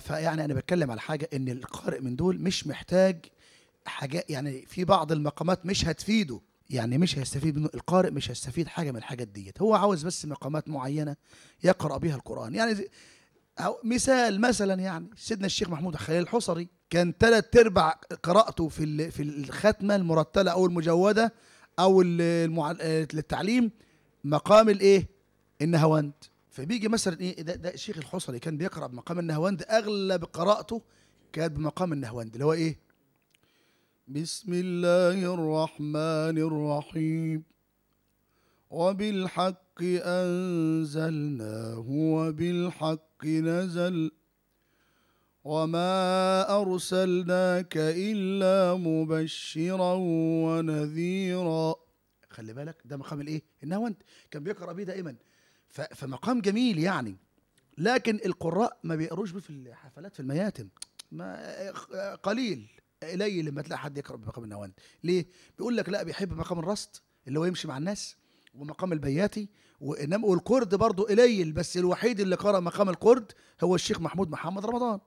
فيعني انا بتكلم على حاجه ان القارئ من دول مش محتاج حاجات يعني في بعض المقامات مش هتفيده يعني مش هيستفيد منه القارئ مش هيستفيد حاجه من الحاجات ديت هو عاوز بس مقامات معينه يقرا بها القران يعني مثال مثلا يعني سيدنا الشيخ محمود خليل الحصري كان ثلاث ارباع قراءته في في الختمه المرتله او المجوده او للتعليم مقام الايه؟ النهاوند فبيجي مثلا ايه ده, ده الشيخ الحصري كان بيقرا بمقام النهواند اغلب قراءته كانت بمقام النهواند اللي هو ايه بسم الله الرحمن الرحيم وبالحق انزلناه وبالحق نزل وما ارسلناك الا مبشرا ونذيرا خلي بالك ده مقام الايه النهواند كان بيقرا بيه دائما فمقام جميل يعني لكن القراء ما بيقروش بيه في الحفلات في المياتم ما قليل قليل لما تلاقي حد يقرا بمقام النواند ليه بيقول لك لا بيحب مقام الرصد اللي هو يمشي مع الناس ومقام البياتي وانما والكرد برضه قليل بس الوحيد اللي قرأ مقام الكرد هو الشيخ محمود محمد رمضان